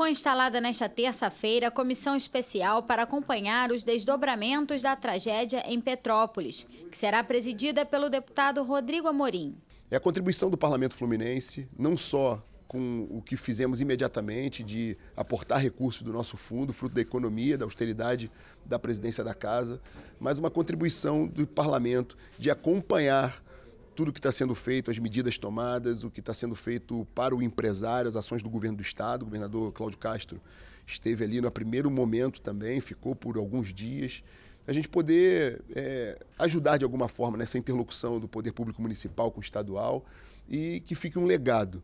Foi instalada nesta terça-feira a comissão especial para acompanhar os desdobramentos da tragédia em Petrópolis, que será presidida pelo deputado Rodrigo Amorim. É a contribuição do Parlamento Fluminense, não só com o que fizemos imediatamente de aportar recursos do nosso fundo, fruto da economia, da austeridade da presidência da casa, mas uma contribuição do parlamento de acompanhar tudo que está sendo feito, as medidas tomadas, o que está sendo feito para o empresário, as ações do governo do Estado. O governador Cláudio Castro esteve ali no primeiro momento também, ficou por alguns dias. A gente poder é, ajudar de alguma forma nessa interlocução do poder público municipal com o estadual e que fique um legado.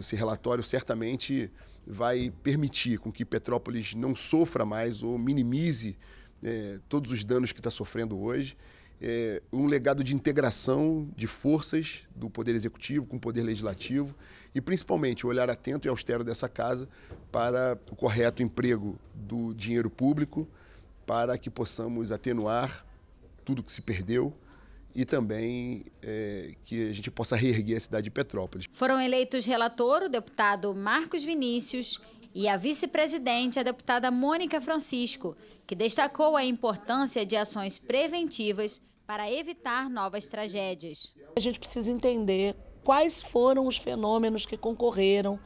Esse relatório certamente vai permitir com que Petrópolis não sofra mais ou minimize é, todos os danos que está sofrendo hoje é, um legado de integração de forças do Poder Executivo com o Poder Legislativo e, principalmente, o olhar atento e austero dessa casa para o correto emprego do dinheiro público, para que possamos atenuar tudo que se perdeu e também é, que a gente possa reerguer a cidade de Petrópolis. Foram eleitos relator o deputado Marcos Vinícius e a vice-presidente, a deputada Mônica Francisco, que destacou a importância de ações preventivas para evitar novas tragédias. A gente precisa entender quais foram os fenômenos que concorreram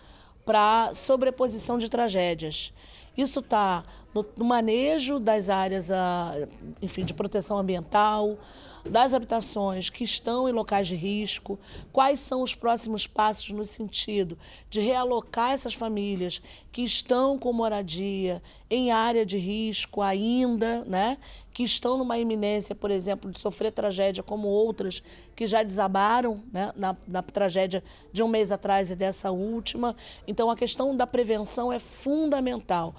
para a sobreposição de tragédias. Isso está no, no, manejo das áreas a, ah, enfim, de proteção ambiental, das habitações que estão em locais de risco, quais são os próximos passos no sentido de realocar essas famílias que estão com moradia em área de risco ainda, né? que estão numa iminência, por exemplo, de sofrer tragédia como outras que já desabaram né? na, na tragédia de um mês atrás e dessa última. Então, a questão da prevenção é fundamental.